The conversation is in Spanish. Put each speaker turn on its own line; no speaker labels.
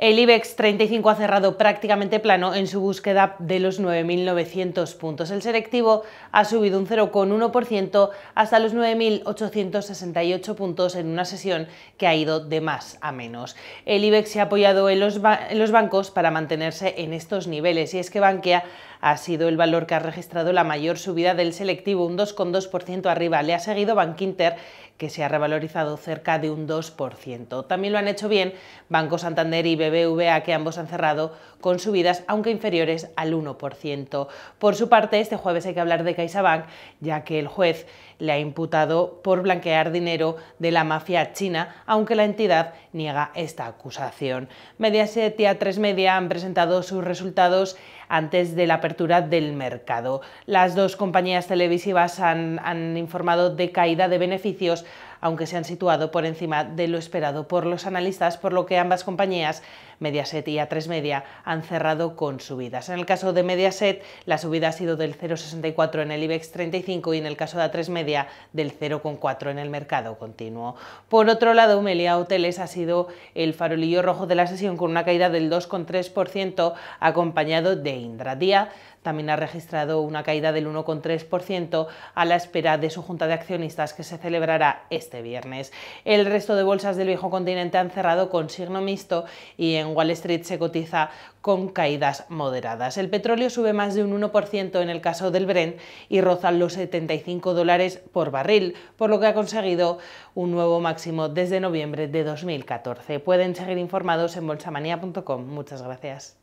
El IBEX 35 ha cerrado prácticamente plano en su búsqueda de los 9.900 puntos. El selectivo ha subido un 0,1% hasta los 9.868 puntos en una sesión que ha ido de más a menos. El IBEX se ha apoyado en los, bancos para mantenerse en estos niveles y es que Bankia ha sido el valor que ha registrado la mayor subida del selectivo, un 2,2% arriba. Le ha seguido Bankinter, que se ha revalorizado cerca de un 2%. También lo han hecho bien Banco Santander y BBVA BBVA que ambos han cerrado con subidas aunque inferiores al 1%. Por su parte, este jueves hay que hablar de CaixaBank, ya que el juez le ha imputado por blanquear dinero de la mafia china, aunque la entidad niega esta acusación. Mediaset y 3 Media han presentado sus resultados antes de la apertura del mercado. Las dos compañías televisivas han, informado de caída de beneficios aunque se han situado por encima de lo esperado por los analistas, por lo que ambas compañías, Mediaset y A3 Media, han cerrado con subidas. En el caso de Mediaset, la subida ha sido del 0,64 en el IBEX 35 y en el caso de A3 Media del 0,4 en el mercado continuo. Por otro lado, Melia Hoteles ha sido el farolillo rojo de la sesión con una caída del 2,3% acompañado de Indra Díaz también ha registrado una caída del 1,3% a la espera de su junta de accionistas que se celebrará este viernes. El resto de bolsas del viejo continente han cerrado con signo mixto y en Wall Street se cotiza con caídas moderadas. El petróleo sube más de un 1% en el caso del Brent y roza los 75 dólares por barril, por lo que ha conseguido un nuevo máximo desde noviembre de 2014. Pueden seguir informados en bolsamania.com. Muchas gracias.